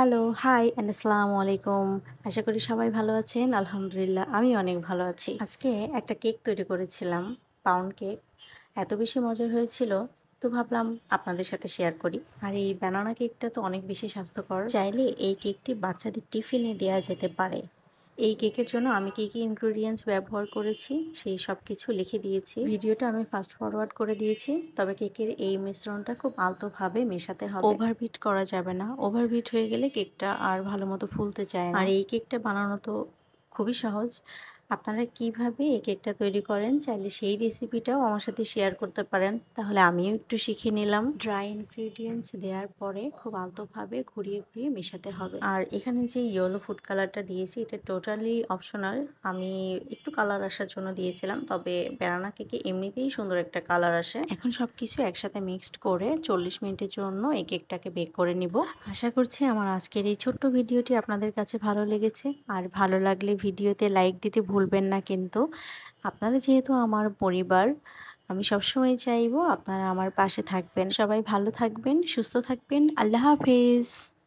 hello hi and আসসালামু আলাইকুম আশা করি সবাই ভালো আছেন আলহামদুলিল্লাহ আমি অনেক ভালো আছি আজকে একটা কেক তৈরি করেছিলাম পাউন্ড কেক এত বেশি মজার হয়েছিল তো ভাবলাম আপনাদের সাথে শেয়ার করি আর এই ব্যানানা কেকটা তো অনেক বেশি স্বাস্থ্যকর চাইলে এই কেকটি বাচ্চাদের টিফিনে দেওয়া যেতে পারে এই কেকের জন্য আমি কী কী ইনগ্রিডিয়েন্টস ব্যবহার করেছি সেই সব কিছু লিখে দিয়েছি ভিডিওটা আমি ফাস্ট ফরওয়ার্ড করে দিয়েছি তবে কেকের এই মিশ্রণটা খুব আলতোভাবে মেশাতে হবে ওভারভিট করা যাবে না ওভারভিট হয়ে গেলে কেকটা আর ভালো মতো ফুলতে চায় আর এই কেকটা বানানো তো খুবই সহজ আপনারা কিভাবে এই কেকটা তৈরি করেন চাইলে সেই রেসিপিটাও আমার সাথে শেয়ার করতে পারেন তাহলে আমিও একটু শিখে নিলাম ড্রাই ইনগ্রিডিয়েন্টস দেওয়ার পরে খুব আলতোভাবে ঘুরিয়ে ঘুরিয়ে মেশাতে হবে আর এখানে যে ইয়েলো ফুড কালারটা দিয়েছি এটা টোটালি অপশনাল আমি একটু কালার আসার জন্য দিয়েছিলাম তবে বেড়ানা কেকে এমনিতেই সুন্দর একটা কালার আসে এখন সব কিছু একসাথে মিক্সড করে চল্লিশ মিনিটের জন্য এই কেকটাকে বেক করে নিব আশা করছি আমার আজকের এই ছোট্ট ভিডিওটি আপনাদের কাছে ভালো লেগেছে আর ভালো লাগলে ভিডিওতে লাইক দিতে ভুল ভুলবেন না কিন্তু আপনারা যেহেতু আমার পরিবার আমি সবসময় চাইবো আপনারা আমার পাশে থাকবেন সবাই ভালো থাকবেন সুস্থ থাকবেন আল্লাহ হাফেজ